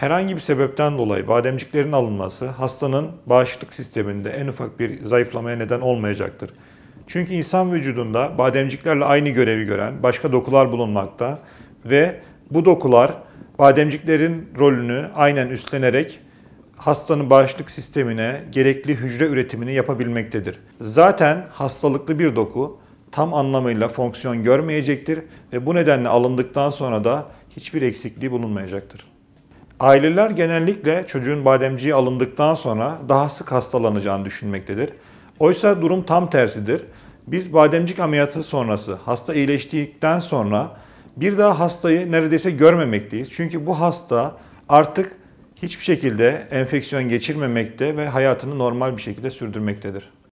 Herhangi bir sebepten dolayı bademciklerin alınması hastanın bağışıklık sisteminde en ufak bir zayıflamaya neden olmayacaktır. Çünkü insan vücudunda bademciklerle aynı görevi gören başka dokular bulunmakta ve bu dokular bademciklerin rolünü aynen üstlenerek hastanın bağışıklık sistemine gerekli hücre üretimini yapabilmektedir. Zaten hastalıklı bir doku tam anlamıyla fonksiyon görmeyecektir ve bu nedenle alındıktan sonra da hiçbir eksikliği bulunmayacaktır. Aileler genellikle çocuğun bademciği alındıktan sonra daha sık hastalanacağını düşünmektedir. Oysa durum tam tersidir. Biz bademcik ameliyatı sonrası hasta iyileştikten sonra bir daha hastayı neredeyse görmemekteyiz. Çünkü bu hasta artık hiçbir şekilde enfeksiyon geçirmemekte ve hayatını normal bir şekilde sürdürmektedir.